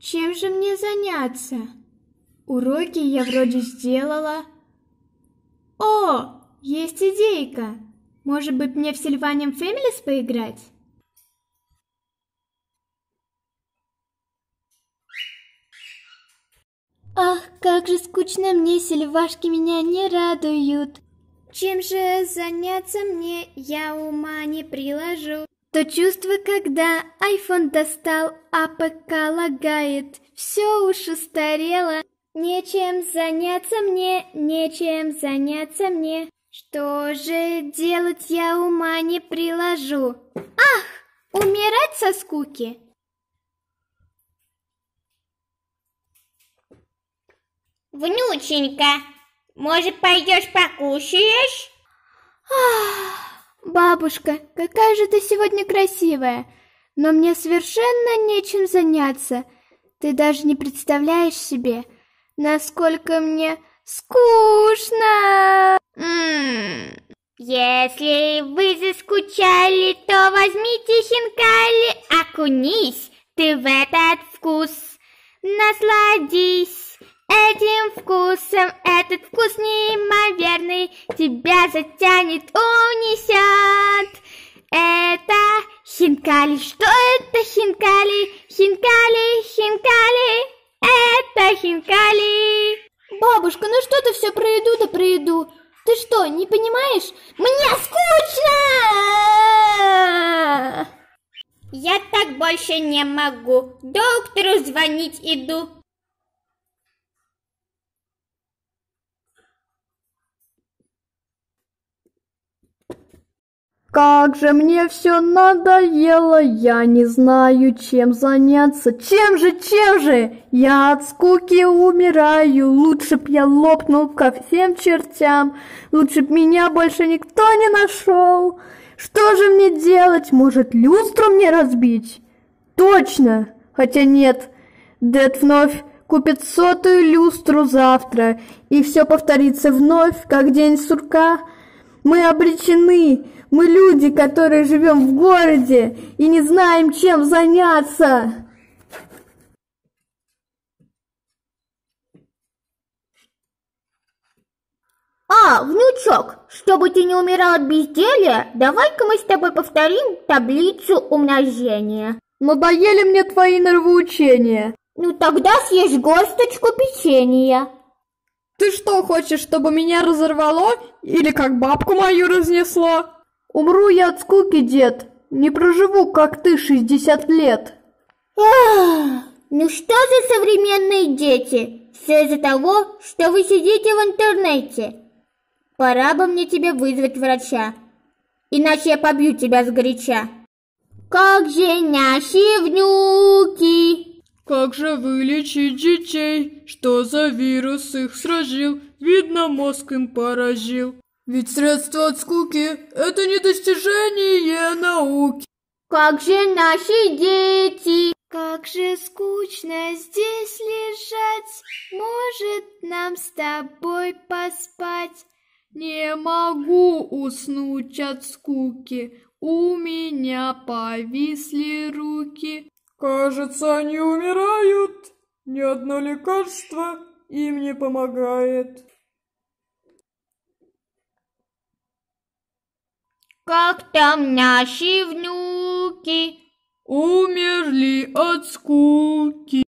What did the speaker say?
Чем же мне заняться? Уроки я вроде сделала. О, есть идейка! Может быть, мне в Сильваниум Фэмилис поиграть? Ах, как же скучно мне, сельвашки меня не радуют. Чем же заняться мне, я ума не приложу. То чувство, когда iPhone достал, а ПК лагает, все уж устарело. Нечем заняться мне, нечем заняться мне. Что же делать я ума не приложу? Ах, умирать со скуки! Внученька, может, пойдешь покушаешь? «Бабушка, какая же ты сегодня красивая! Но мне совершенно нечем заняться. Ты даже не представляешь себе, насколько мне скучно!» «М-м, «Если вы заскучали, то возьмите хинкали, окунись ты в этот вкус, насладись!» Этим вкусом этот вкус неимоверный Тебя затянет, унесет Это хинкали, что это хинкали? Хинкали, хинкали, это хинкали Бабушка, ну что ты все про еду да про еду? Ты что, не понимаешь? Мне скучно! Я так больше не могу. Доктору звонить иду. Как же мне все надоело, я не знаю, чем заняться. Чем же, чем же? Я от скуки умираю, лучше б я лопнул ко всем чертям, лучше б меня больше никто не нашел. Что же мне делать? Может, люстру мне разбить? Точно! Хотя нет, Дед вновь купит сотую люстру завтра, и все повторится вновь, как день сурка — мы обречены. Мы люди, которые живем в городе и не знаем, чем заняться. А, внучок, чтобы ты не умирал от безделья, давай-ка мы с тобой повторим таблицу умножения. Надоели мне твои норовоучения. Ну тогда съешь горсточку печенья. Ты что, хочешь, чтобы меня разорвало? Или как бабку мою разнесло? Умру я от скуки, дед. Не проживу, как ты, 60 лет. ну что же современные дети? Все из-за того, что вы сидите в интернете. Пора бы мне тебе вызвать врача. Иначе я побью тебя сгоряча. Как же наши внуки! Как же вылечить детей? Что за вирус их сразил? Видно, мозг им поразил. Ведь средство от скуки – это не достижение науки. Как же наши дети? Как же скучно здесь лежать, Может, нам с тобой поспать? Не могу уснуть от скуки, У меня повисли руки. Кажется, они умирают. Ни одно лекарство им не помогает. Как там наши внуки? Умерли от скуки.